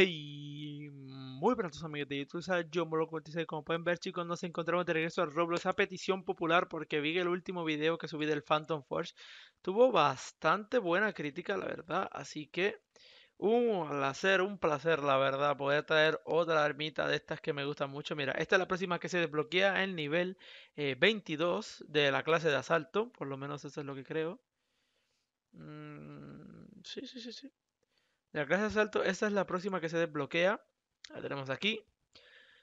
Hey, muy buenas amigos de YouTube, yo bro 46, como pueden ver chicos nos encontramos de regreso al Roblox esa petición popular porque vi que el último video que subí del Phantom Force tuvo bastante buena crítica la verdad, así que un uh, placer, un placer la verdad poder traer otra armita de estas que me gustan mucho, mira esta es la próxima que se desbloquea en nivel 22 eh, de la clase de asalto, por lo menos eso es lo que creo mm, sí, sí, sí, sí la clase asalto, esta es la próxima que se desbloquea. La tenemos aquí.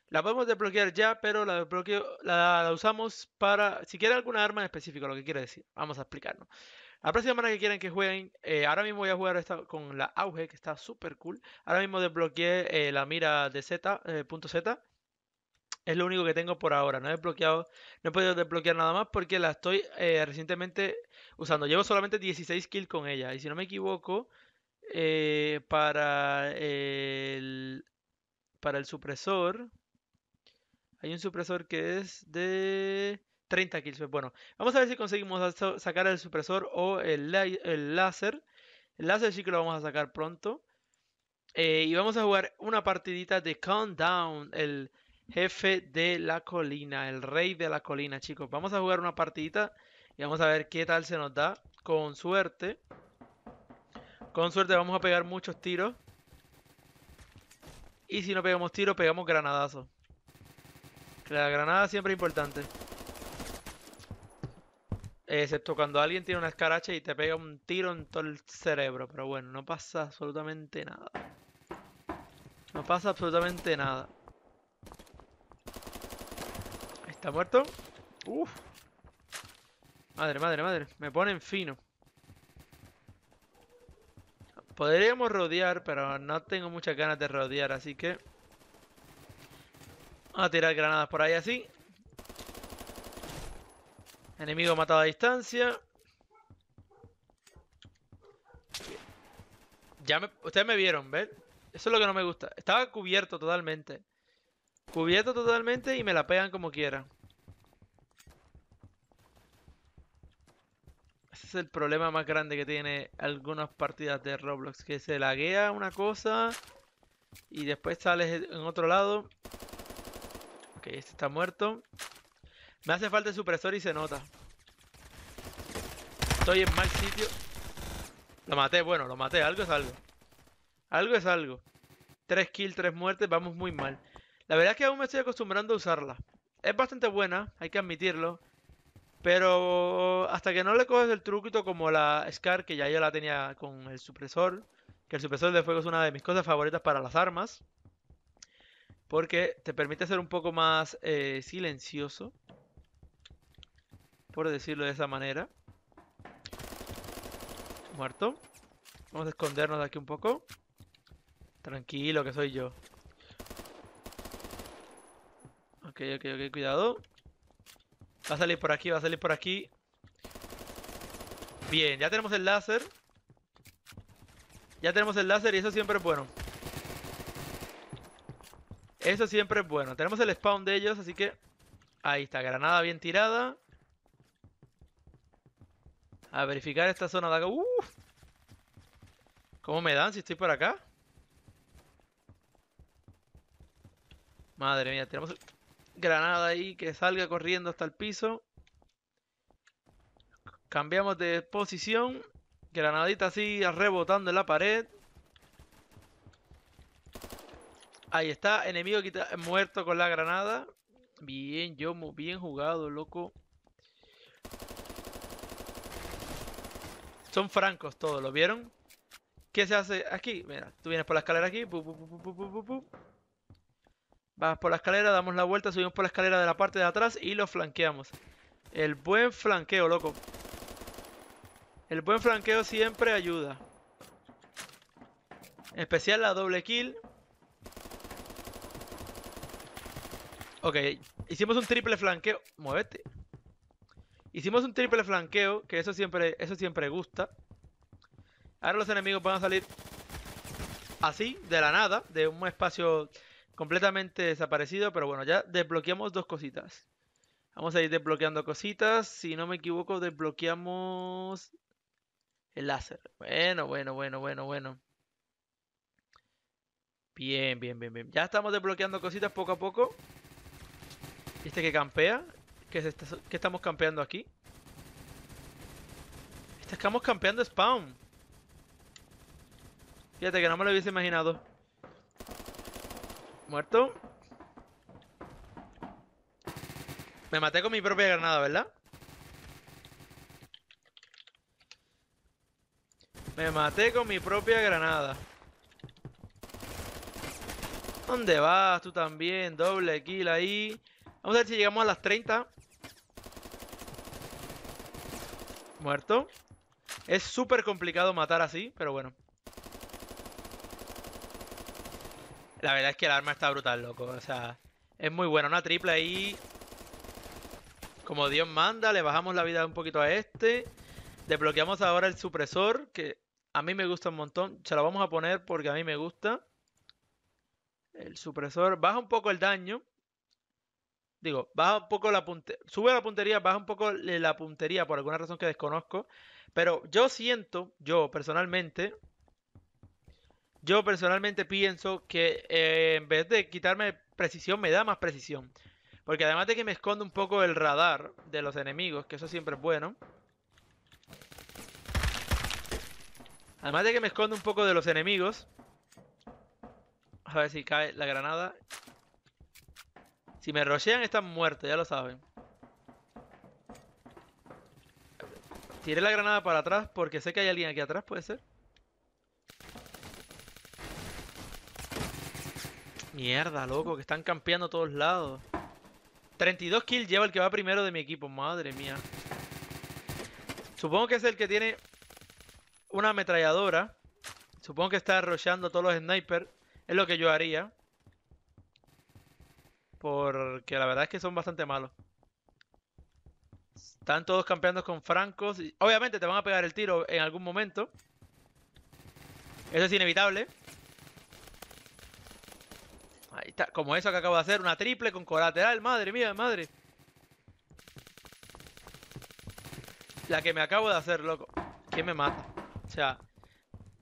La podemos desbloquear ya, pero la, desbloqueo, la, usamos para... Si quieren alguna arma en específico, lo que quiere decir. Vamos a explicarlo. La próxima semana que quieran que jueguen, eh, ahora mismo voy a jugar esta, con la Auge, que está súper cool. Ahora mismo desbloqueé eh, la mira de Z, eh, punto Z. Es lo único que tengo por ahora. No he desbloqueado, no he podido desbloquear nada más porque la estoy recientemente usando. Llevo solamente 16 kills con ella. Y si no me equivoco, eh, para, el, para el supresor. Hay un supresor que es de 30 kills. Pues, bueno, vamos a ver si conseguimos sacar el supresor o el, el láser. El láser sí que lo vamos a sacar pronto. Eh, y vamos a jugar una partidita de Countdown, el jefe de la colina, el rey de la colina, chicos. Vamos a jugar una partidita y vamos a ver qué tal se nos da. Con suerte. Con suerte vamos a pegar muchos tiros. Y si no pegamos tiros, pegamos granadazo. La granada siempre es importante. Excepto cuando alguien tiene una escaracha y te pega un tiro en todo el cerebro. Pero bueno, no pasa absolutamente nada. No pasa absolutamente nada. ¿Está muerto? Uf. Madre, madre, madre. Me ponen fino. Podríamos rodear, pero no tengo muchas ganas de rodear, así que... Vamos a tirar granadas por ahí así. Enemigo matado a distancia. Ya me... Ustedes me vieron, ¿ves? Eso es lo que no me gusta. Estaba cubierto totalmente. Cubierto totalmente y me la pegan como quieran. el problema más grande que tiene algunas partidas de Roblox. Que se laguea una cosa y después sales en otro lado. Ok, este está muerto. Me hace falta el supresor y se nota. Estoy en mal sitio. Lo maté, bueno, lo maté. Algo es algo. Algo es algo. tres kills, tres muertes, vamos muy mal. La verdad es que aún me estoy acostumbrando a usarla. Es bastante buena, hay que admitirlo. Pero hasta que no le coges el truquito como la Scar, que ya yo la tenía con el supresor, que el supresor de fuego es una de mis cosas favoritas para las armas, porque te permite ser un poco más eh, silencioso, por decirlo de esa manera. Muerto. Vamos a escondernos de aquí un poco. Tranquilo, que soy yo. Ok, ok, ok, cuidado. Va a salir por aquí, va a salir por aquí. Bien, ya tenemos el láser. Ya tenemos el láser y eso siempre es bueno. Eso siempre es bueno. Tenemos el spawn de ellos, así que... Ahí está, granada bien tirada. A verificar esta zona de acá. ¡Uh! ¿Cómo me dan si estoy por acá? Madre mía, tenemos... Granada ahí que salga corriendo hasta el piso. Cambiamos de posición. Granadita así rebotando en la pared. Ahí está, enemigo muerto con la granada. Bien, Yomo, bien jugado, loco. Son francos todos, ¿lo vieron? ¿Qué se hace aquí? Mira, tú vienes por la escalera aquí. Vamos por la escalera, damos la vuelta, subimos por la escalera de la parte de atrás y lo flanqueamos. El buen flanqueo, loco. El buen flanqueo siempre ayuda. En especial la doble kill. Ok, hicimos un triple flanqueo. Muévete. Hicimos un triple flanqueo, que eso siempre, eso siempre gusta. Ahora los enemigos van a salir así, de la nada, de un espacio completamente desaparecido, pero bueno, ya desbloqueamos dos cositas. Vamos a ir desbloqueando cositas. Si no me equivoco, desbloqueamos el láser. Bueno, bueno, bueno, bueno, bueno. Bien, bien, bien, bien. Ya estamos desbloqueando cositas poco a poco. Este que campea. ¿Qué, estamos campeando aquí? Este, estamos campeando spawn. Fíjate que no me lo hubiese imaginado. Muerto. Me maté con mi propia granada, ¿verdad? Me maté con mi propia granada. ¿Dónde vas tú también? Doble kill ahí. Vamos a ver si llegamos a las 30. Muerto. Es súper complicado matar así, pero bueno. La verdad es que el arma está brutal, loco. O sea, es muy buena. Una triple ahí. Como Dios manda, le bajamos la vida un poquito a este. Desbloqueamos ahora el supresor, que a mí me gusta un montón. Se lo vamos a poner porque a mí me gusta. El supresor baja un poco el daño. Digo, baja un poco la puntería. Sube la puntería, baja un poco la puntería por alguna razón que desconozco. Pero yo siento, yo personalmente, yo personalmente pienso que eh, en vez de quitarme precisión, me da más precisión. Porque además de que me esconde un poco el radar de los enemigos, que eso siempre es bueno. Además de que me esconde un poco de los enemigos. A ver si cae la granada. Si me rochean están muertos, ya lo saben. Tiré la granada para atrás porque sé que hay alguien aquí atrás, ¿puede ser? Mierda, loco, que están campeando todos lados. 32 kills lleva el que va primero de mi equipo, madre mía. Supongo que es el que tiene una ametralladora. Supongo que está arrollando todos los snipers. Es lo que yo haría. Porque la verdad es que son bastante malos. Están todos campeando con francos. Obviamente te van a pegar el tiro en algún momento. Eso es inevitable. Ahí está, como eso que acabo de hacer, una triple con colateral, madre mía, madre. La que me acabo de hacer, loco. ¿Quién me mata? O sea...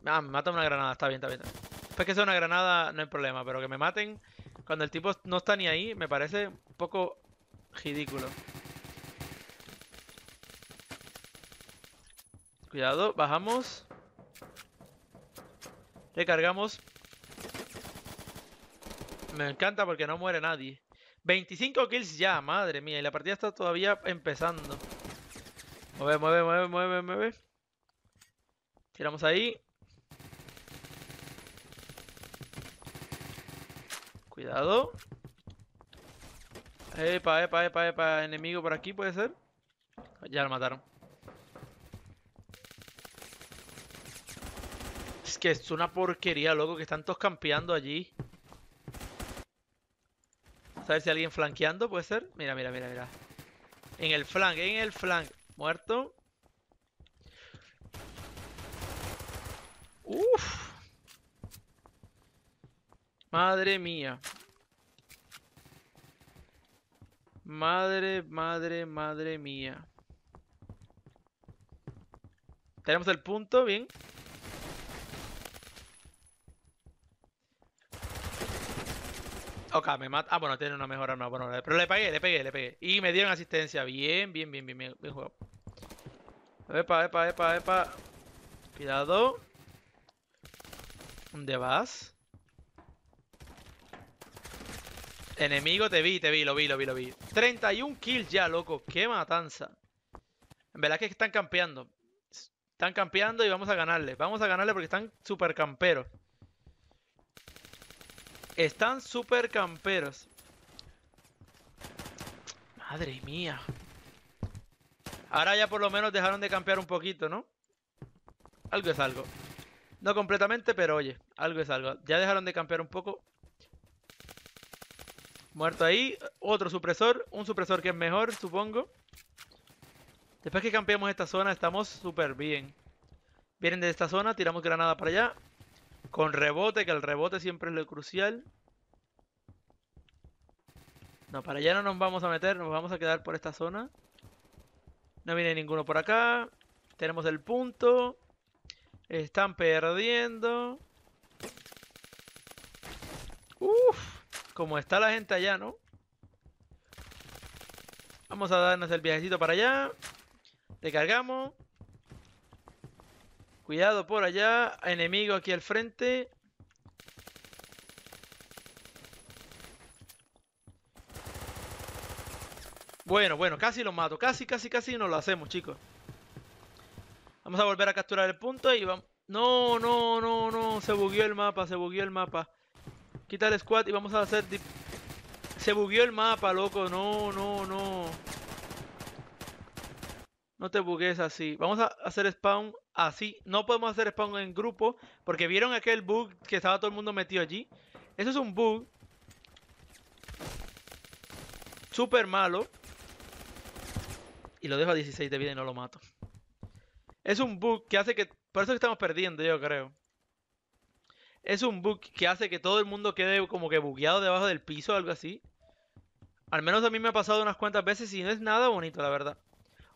Ah, me mata una granada, está bien, está bien. Después que sea una granada no hay problema, pero que me maten cuando el tipo no está ni ahí me parece un poco ridículo. Cuidado, bajamos. Recargamos. Me encanta porque no muere nadie. 25 kills ya, madre mía. Y la partida está todavía empezando. Mueve, mueve, mueve, mueve, mueve. Tiramos ahí. Cuidado. Epa, epa, epa, epa. Enemigo por aquí, ¿puede ser? Ya lo mataron. Es que es una porquería, loco, que están todos campeando allí a ver si alguien flanqueando puede ser. Mira, mira, mira, mira. En el flank, en el flank. Muerto. Madre mía. Madre, madre, madre mía. Tenemos el punto, bien. Ok, me mata. Ah, bueno, tiene una mejor arma. Bueno, pero le pegué, le pegué, le pegué. Y me dieron asistencia. Bien, bien, bien, bien, bien. Bien jugado. Epa, epa, epa, epa. Cuidado. ¿Dónde vas? Enemigo, te vi, te vi, lo vi, lo vi, lo vi. 31 kills ya, loco. Qué matanza. En verdad que están campeando. Están campeando y vamos a ganarle. Vamos a ganarle porque están super camperos. Están super camperos. Madre mía. Ahora ya por lo menos dejaron de campear un poquito, ¿no? Algo es algo. No completamente, pero oye, algo es algo. Ya dejaron de campear un poco. Muerto ahí. Otro supresor. Un supresor que es mejor, supongo. Después que campeamos esta zona, estamos súper bien. Vienen de esta zona, tiramos granada para allá. Con rebote, que el rebote siempre es lo crucial. No, para allá no nos vamos a meter, nos vamos a quedar por esta zona. No viene ninguno por acá. Tenemos el punto. Están perdiendo. Uf, como está la gente allá, ¿no? Vamos a darnos el viajecito para allá. cargamos Cuidado por allá. Enemigo aquí al frente. Bueno, bueno, casi lo mato. Casi, casi, casi nos lo hacemos, chicos. Vamos a volver a capturar el punto y vamos... No, no, no, no. Se bugueó el mapa, se bugueó el mapa. Quita el squad y vamos a hacer... Se bugueó el mapa, loco. No, no, no. No te bugues así. Vamos a hacer spawn así. No podemos hacer spawn en grupo. Porque vieron aquel bug que estaba todo el mundo metido allí. Eso es un bug. Súper malo. Y lo dejo a 16 de vida y no lo mato. Es un bug que hace que... Por eso que estamos perdiendo, yo creo. Es un bug que hace que todo el mundo quede como que bugueado debajo del piso o algo así. Al menos a mí me ha pasado unas cuantas veces y no es nada bonito, la verdad.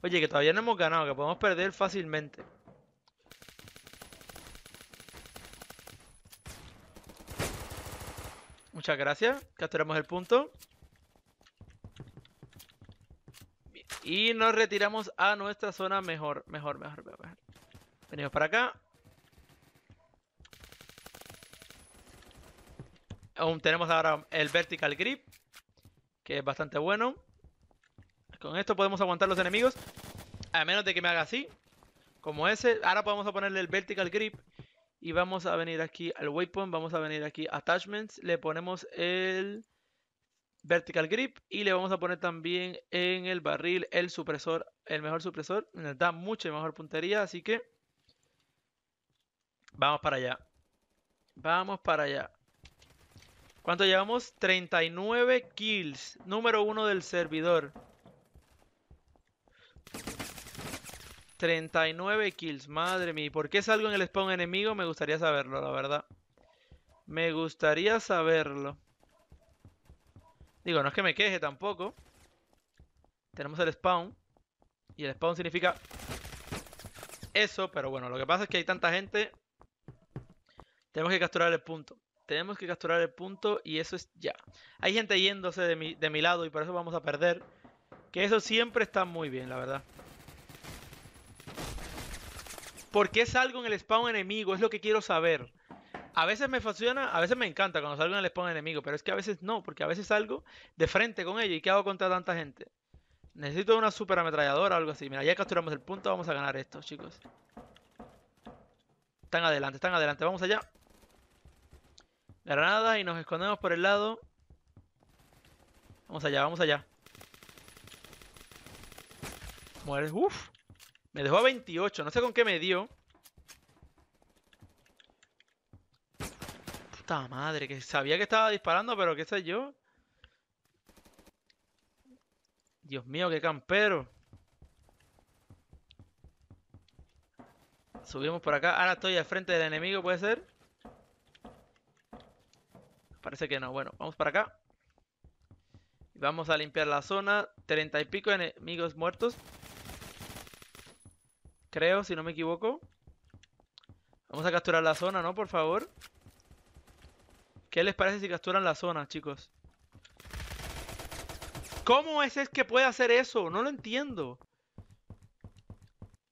Oye, que todavía no hemos ganado, que podemos perder fácilmente. Muchas gracias. Capturamos el punto. Y nos retiramos a nuestra zona mejor, mejor, mejor, mejor. Venimos para acá. tenemos ahora el vertical grip, que es bastante bueno. Con esto podemos aguantar los enemigos, a menos de que me haga así, como ese. Ahora podemos ponerle el vertical grip, y vamos a venir aquí al waypoint, vamos a venir aquí attachments, le ponemos el vertical grip y le vamos a poner también en el barril el supresor, el mejor supresor, nos da mucha mejor puntería, así que vamos para allá. Vamos para allá. ¿Cuánto llevamos? 39 kills, número uno del servidor. 39 kills, madre mía. ¿Por qué salgo en el spawn enemigo? Me gustaría saberlo, la verdad. Me gustaría saberlo. Digo, no es que me queje tampoco. Tenemos el spawn. Y el spawn significa eso, pero bueno, lo que pasa es que hay tanta gente. Tenemos que capturar el punto. Tenemos que capturar el punto y eso es ya. Hay gente yéndose de mi, de mi lado y por eso vamos a perder. Que eso siempre está muy bien, la verdad. ¿Por qué salgo en el spawn enemigo? Es lo que quiero saber. A veces me funciona, a veces me encanta cuando salgo en el spawn enemigo, pero es que a veces no, porque a veces salgo de frente con ellos. ¿Y qué hago contra tanta gente? Necesito una super ametralladora o algo así. Mira, ya capturamos el punto, vamos a ganar esto, chicos. Están adelante, están adelante, vamos allá. Granada y nos escondemos por el lado. Vamos allá, vamos allá. Mueres, uff. Me dejó a 28. No sé con qué me dio. Puta madre, que sabía que estaba disparando, pero qué sé yo. Dios mío, qué campero. Subimos por acá. Ahora estoy al frente del enemigo, ¿puede ser? Parece que no. Bueno, vamos para acá. Vamos a limpiar la zona. Treinta y pico enemigos muertos creo, si no me equivoco. Vamos a capturar la zona, ¿no? Por favor. ¿Qué les parece si capturan la zona, chicos? ¿Cómo es, es que puede hacer eso? No lo entiendo.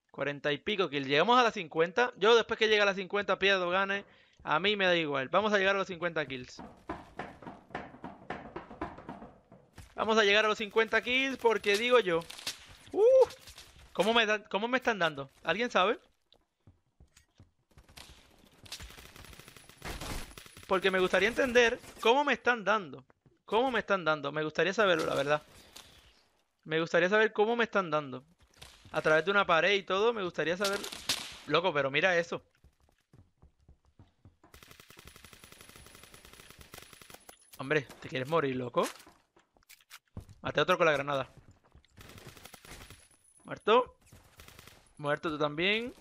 40 y pico kills. Llegamos a las 50. Yo después que llegue a las 50 pierdo gane. A mí me da igual. Vamos a llegar a los 50 kills. Vamos a llegar a los 50 kills porque digo yo. ¿Cómo me, están dando? ¿Alguien sabe? Porque me gustaría entender cómo me están dando. ¿Cómo me están dando? Me gustaría saberlo, la verdad. Me gustaría saber cómo me están dando. A través de una pared y todo, me gustaría saber... Loco, pero mira eso. Hombre, ¿te quieres morir, loco? Mate a otro con la granada. Muerto. Muerto tú también.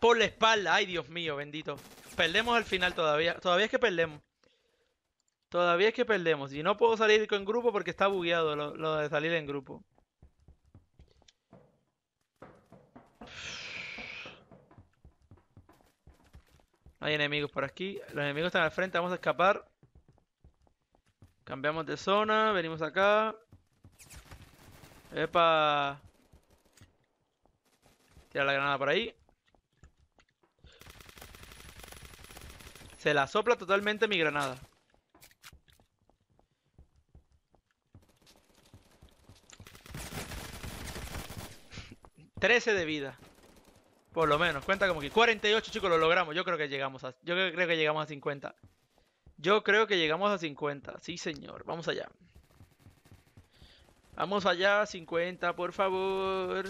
Por la espalda. Ay, Dios mío, bendito. Perdemos al final todavía. Todavía es que perdemos. Todavía es que perdemos. Y no puedo salir con grupo porque está bugueado lo, lo de salir en grupo. Hay enemigos por aquí. Los enemigos están al frente. Vamos a escapar. Cambiamos de zona. Venimos acá. Epa. Tira la granada por ahí. Se la sopla totalmente mi granada. 13 de vida. Por lo menos, cuenta como que 48, chicos, lo logramos. Yo creo que llegamos a yo creo que llegamos a 50. Yo creo que llegamos a 50. Sí, señor. Vamos allá. Vamos allá, 50, por favor.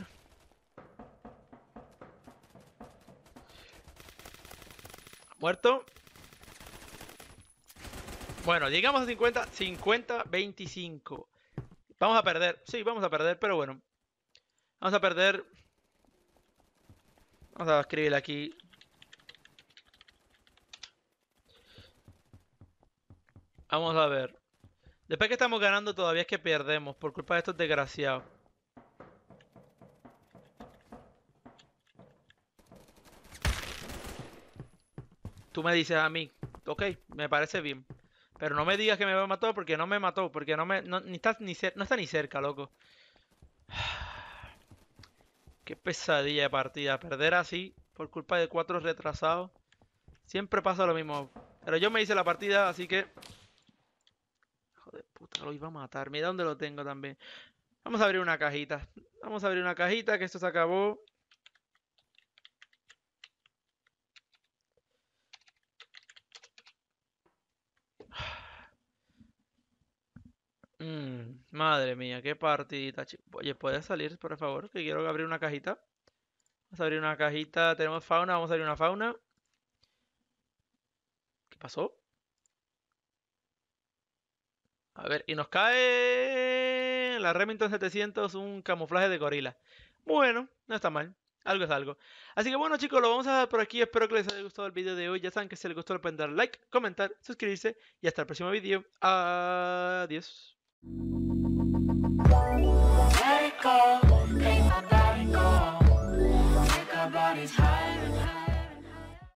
Muerto. Bueno, llegamos a 50, 50, 25. Vamos a perder, sí, vamos a perder, pero bueno. Vamos a perder. Vamos a escribir aquí. Vamos a ver. Después que estamos ganando, todavía es que perdemos por culpa de estos desgraciados. Tú me dices a mí, ok, me parece bien. Pero no me digas que me va a matar porque no me mató, porque no me. ni no está ni cerca, loco. Qué pesadilla de partida. Perder así por culpa de cuatro retrasados. Siempre pasa lo mismo. Pero yo me hice la partida, así que lo iba a matar. Mira dónde lo tengo también. Vamos a abrir una cajita. Vamos a abrir una cajita, que esto se acabó. Mm, madre mía, qué partidita. Oye, ¿puedes salir, por favor? Que quiero abrir una cajita. Vamos a abrir una cajita. Tenemos fauna, vamos a abrir una fauna. ¿Qué pasó? A ver, y nos cae la Remington 700, un camuflaje de gorila. Bueno, no está mal. Algo es algo. Así que bueno chicos, lo vamos a dejar por aquí. Espero que les haya gustado el video de hoy. Ya saben que si les gustó pueden dar like, comentar, suscribirse. Y hasta el próximo video. Adiós.